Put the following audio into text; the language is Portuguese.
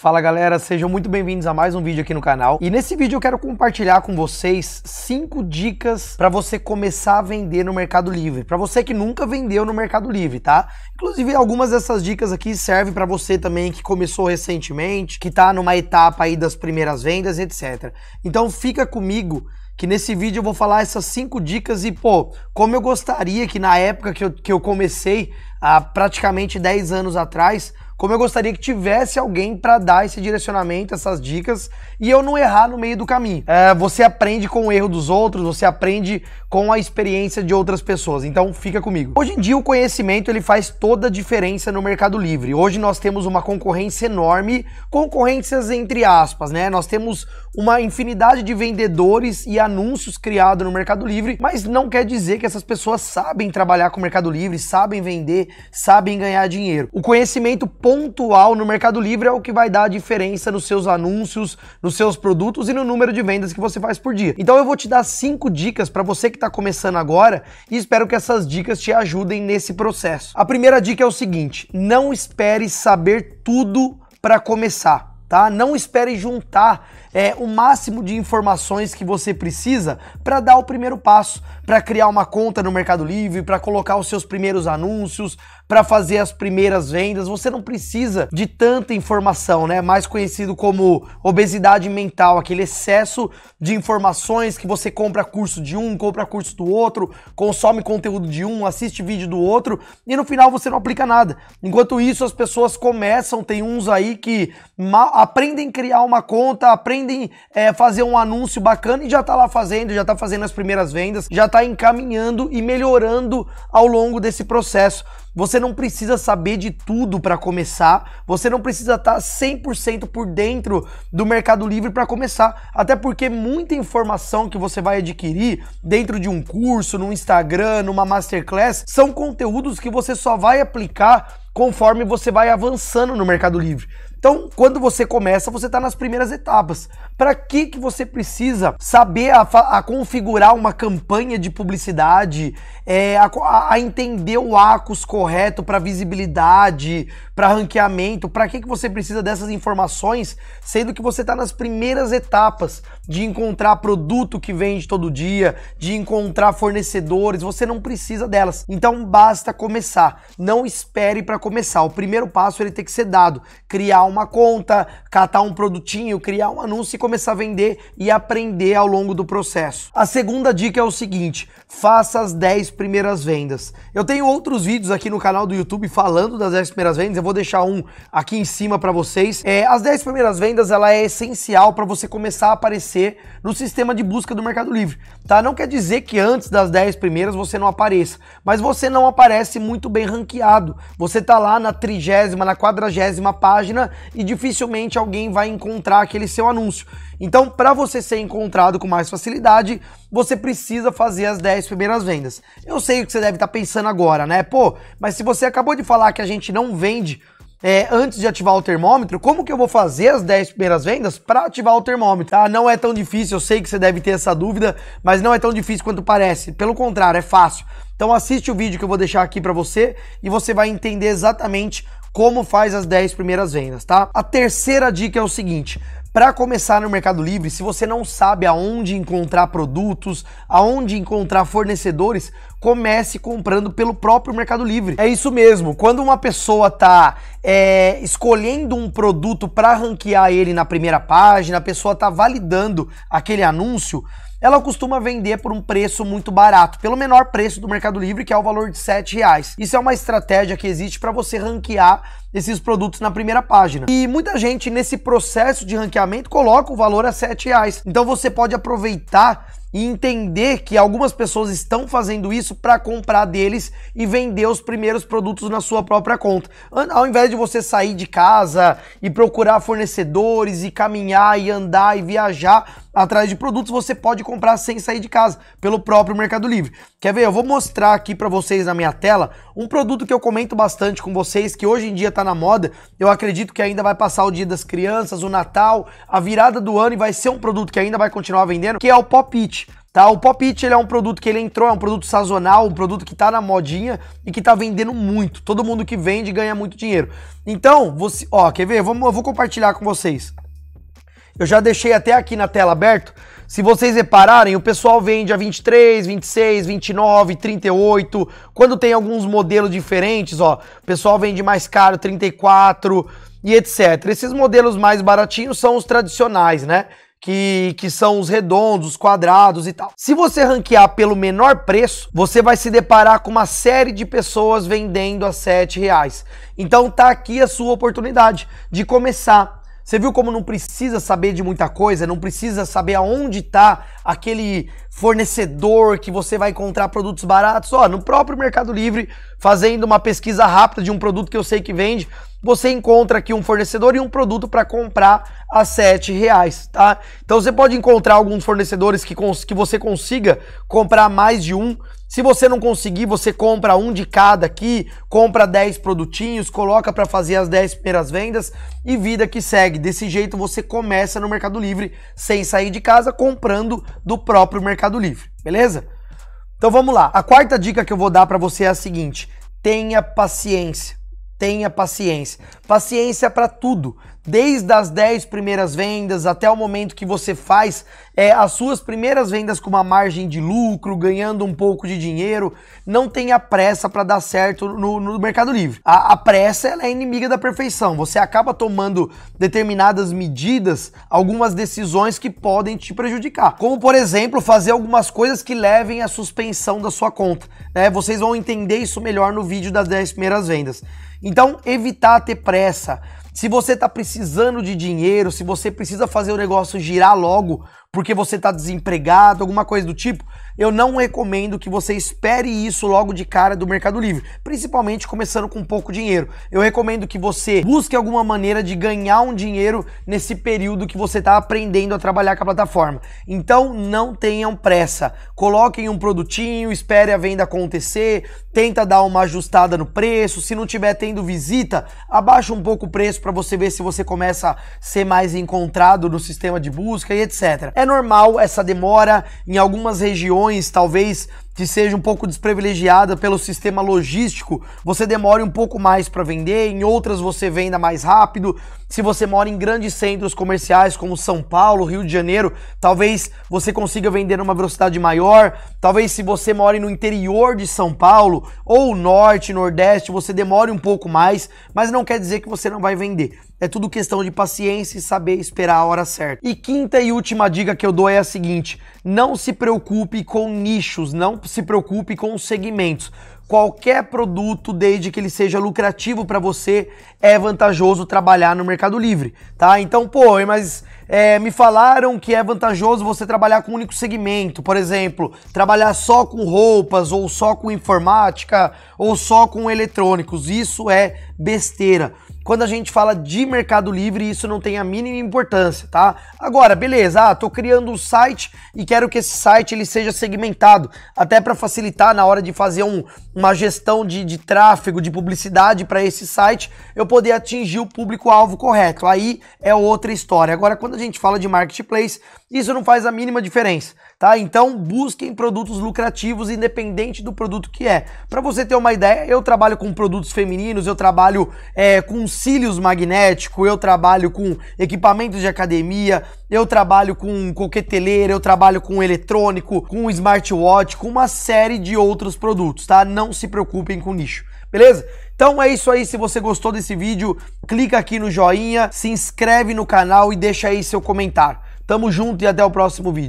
Fala galera, sejam muito bem-vindos a mais um vídeo aqui no canal. E nesse vídeo eu quero compartilhar com vocês 5 dicas para você começar a vender no Mercado Livre. Para você que nunca vendeu no Mercado Livre, tá? Inclusive algumas dessas dicas aqui servem para você também que começou recentemente, que tá numa etapa aí das primeiras vendas, etc. Então fica comigo que nesse vídeo eu vou falar essas cinco dicas e, pô, como eu gostaria que na época que eu, que eu comecei, há praticamente 10 anos atrás, como eu gostaria que tivesse alguém para dar esse direcionamento, essas dicas e eu não errar no meio do caminho. É, você aprende com o erro dos outros, você aprende com a experiência de outras pessoas. Então fica comigo. Hoje em dia o conhecimento ele faz toda a diferença no Mercado Livre. Hoje nós temos uma concorrência enorme, concorrências entre aspas, né? Nós temos uma infinidade de vendedores e anúncios criados no Mercado Livre, mas não quer dizer que essas pessoas sabem trabalhar com o Mercado Livre, sabem vender, sabem ganhar dinheiro. O conhecimento pontual no Mercado Livre é o que vai dar a diferença nos seus anúncios, nos seus produtos e no número de vendas que você faz por dia. Então eu vou te dar cinco dicas para você que está começando agora e espero que essas dicas te ajudem nesse processo. A primeira dica é o seguinte: não espere saber tudo para começar tá? Não espere juntar é, o máximo de informações que você precisa para dar o primeiro passo, para criar uma conta no Mercado Livre, para colocar os seus primeiros anúncios, para fazer as primeiras vendas. Você não precisa de tanta informação, né? Mais conhecido como obesidade mental, aquele excesso de informações que você compra curso de um, compra curso do outro, consome conteúdo de um, assiste vídeo do outro e no final você não aplica nada. Enquanto isso, as pessoas começam, tem uns aí que aprendem a criar uma conta, aprendem é, fazer um anúncio bacana e já tá lá fazendo, já tá fazendo as primeiras vendas, já tá encaminhando e melhorando ao longo desse processo. Você não precisa saber de tudo para começar, você não precisa estar tá 100% por dentro do Mercado Livre para começar, até porque muita informação que você vai adquirir dentro de um curso, no Instagram, numa masterclass, são conteúdos que você só vai aplicar conforme você vai avançando no Mercado Livre. Então, quando você começa, você está nas primeiras etapas. Para que, que você precisa saber a, a, configurar uma campanha de publicidade, é, a, a, entender o ACOS correto para visibilidade, para ranqueamento? Para que, que você precisa dessas informações, sendo que você está nas primeiras etapas? de encontrar produto que vende todo dia, de encontrar fornecedores, você não precisa delas. Então basta começar. Não espere para começar. O primeiro passo ele tem que ser dado: criar uma conta, catar um produtinho, criar um anúncio e começar a vender e aprender ao longo do processo. A segunda dica é o seguinte: faça as 10 primeiras vendas. Eu tenho outros vídeos aqui no canal do YouTube falando das 10 primeiras vendas, eu vou deixar um aqui em cima para vocês. É, as 10 primeiras vendas ela é essencial para você começar a aparecer aparecer no sistema de busca do Mercado Livre, tá? Não quer dizer que antes das 10 primeiras você não apareça, mas você não aparece muito bem ranqueado. Você tá lá na trigésima, na quadragésima página e dificilmente alguém vai encontrar aquele seu anúncio. Então, para você ser encontrado com mais facilidade, você precisa fazer as 10 primeiras vendas. Eu sei o que você deve estar tá pensando agora, né? Pô, mas se você acabou de falar que a gente não vende é, antes de ativar o termômetro, como que eu vou fazer as 10 primeiras vendas para ativar o termômetro? Ah, não é tão difícil, eu sei que você deve ter essa dúvida, mas não é tão difícil quanto parece. Pelo contrário, é fácil. Então assiste o vídeo que eu vou deixar aqui para você e você vai entender exatamente como faz as 10 primeiras vendas, tá? A terceira dica é o seguinte: para começar no Mercado Livre, se você não sabe aonde encontrar produtos, aonde encontrar fornecedores, comece comprando pelo próprio Mercado Livre. É isso mesmo. Quando uma pessoa tá é, escolhendo um produto para ranquear ele na primeira página, a pessoa tá validando aquele anúncio, ela costuma vender por um preço muito barato, pelo menor preço do Mercado Livre, que é o valor de R$ reais. Isso é uma estratégia que existe para você ranquear esses produtos na primeira página. E muita gente nesse processo de ranqueamento coloca o valor a R$ reais. Então você pode aproveitar e entender que algumas pessoas estão fazendo isso para comprar deles e vender os primeiros produtos na sua própria conta. Ao invés de você sair de casa e procurar fornecedores e caminhar e andar e viajar atrás de produtos, você pode comprar sem sair de casa pelo próprio Mercado Livre. Quer ver? Eu vou mostrar aqui para vocês na minha tela um produto que eu comento bastante com vocês, que hoje em dia está na moda. Eu acredito que ainda vai passar o Dia das Crianças, o Natal, a virada do ano e vai ser um produto que ainda vai continuar vendendo, que é o Pop It. Tá, o Pop It ele é um produto que ele entrou, é um produto sazonal, um produto que tá na modinha e que tá vendendo muito. Todo mundo que vende ganha muito dinheiro. Então, você, ó, quer ver? Vamos, eu vou compartilhar com vocês. Eu já deixei até aqui na tela aberto. Se vocês repararem, o pessoal vende a 23, 26, 29, 38. Quando tem alguns modelos diferentes, ó, o pessoal vende mais caro, 34 e etc. Esses modelos mais baratinhos são os tradicionais, né? que, que são os redondos, os quadrados e tal. Se você ranquear pelo menor preço, você vai se deparar com uma série de pessoas vendendo a 7 reais. Então tá aqui a sua oportunidade de começar você viu como não precisa saber de muita coisa, não precisa saber aonde está aquele fornecedor que você vai encontrar produtos baratos? Ó, no próprio Mercado Livre, fazendo uma pesquisa rápida de um produto que eu sei que vende, você encontra aqui um fornecedor e um produto para comprar a sete reais, tá? Então você pode encontrar alguns fornecedores que, que você consiga comprar mais de um se você não conseguir, você compra um de cada aqui, compra 10 produtinhos, coloca para fazer as 10 primeiras vendas e vida que segue. Desse jeito você começa no Mercado Livre sem sair de casa, comprando do próprio Mercado Livre, beleza? Então vamos lá. A quarta dica que eu vou dar para você é a seguinte: tenha paciência tenha paciência. Paciência para tudo, desde as 10 primeiras vendas até o momento que você faz é, as suas primeiras vendas com uma margem de lucro, ganhando um pouco de dinheiro. Não tenha pressa para dar certo no, no, Mercado Livre. A, a pressa é inimiga da perfeição. Você acaba tomando determinadas medidas, algumas decisões que podem te prejudicar. Como, por exemplo, fazer algumas coisas que levem à suspensão da sua conta. Né? Vocês vão entender isso melhor no vídeo das 10 primeiras vendas. Então, evitar ter pressa. Se você está precisando de dinheiro, se você precisa fazer o negócio girar logo porque você está desempregado, alguma coisa do tipo, eu não recomendo que você espere isso logo de cara do Mercado Livre, principalmente começando com pouco dinheiro. Eu recomendo que você busque alguma maneira de ganhar um dinheiro nesse período que você está aprendendo a trabalhar com a plataforma. Então não tenham pressa. Coloquem um produtinho, espere a venda acontecer, tenta dar uma ajustada no preço. Se não tiver tendo visita, abaixa um pouco o preço para você ver se você começa a ser mais encontrado no sistema de busca e etc. É normal essa demora em algumas regiões talvez que seja um pouco desprivilegiada pelo sistema logístico, você demore um pouco mais para vender, em outras você venda mais rápido. Se você mora em grandes centros comerciais como São Paulo, Rio de Janeiro, talvez você consiga vender numa velocidade maior. Talvez se você mora no interior de São Paulo ou norte, nordeste, você demore um pouco mais, mas não quer dizer que você não vai vender. É tudo questão de paciência e saber esperar a hora certa. E quinta e última dica que eu dou é a seguinte: não se preocupe com nichos, não não se preocupe com os segmentos. Qualquer produto, desde que ele seja lucrativo para você, é vantajoso trabalhar no Mercado Livre, tá? Então, pô, mas é, me falaram que é vantajoso você trabalhar com um único segmento, por exemplo, trabalhar só com roupas, ou só com informática, ou só com eletrônicos. Isso é besteira. Quando a gente fala de Mercado Livre, isso não tem a mínima importância, tá? Agora, beleza, ah, tô criando um site e quero que esse site ele seja segmentado, até para facilitar na hora de fazer um, uma gestão de, de tráfego, de publicidade para esse site, eu poder atingir o público-alvo correto. Aí é outra história. Agora, quando a gente fala de marketplace, isso não faz a mínima diferença, tá? Então, busquem produtos lucrativos, independente do produto que é. Para você ter uma ideia, eu trabalho com produtos femininos, eu trabalho é, com cílios magnético, eu trabalho com equipamentos de academia, eu trabalho com coqueteleira, eu trabalho com eletrônico, com smartwatch, com uma série de outros produtos, tá? Não se preocupem com nicho, beleza? Então é isso aí, se você gostou desse vídeo, clica aqui no joinha, se inscreve no canal e deixa aí seu comentário. Tamo junto e até o próximo vídeo.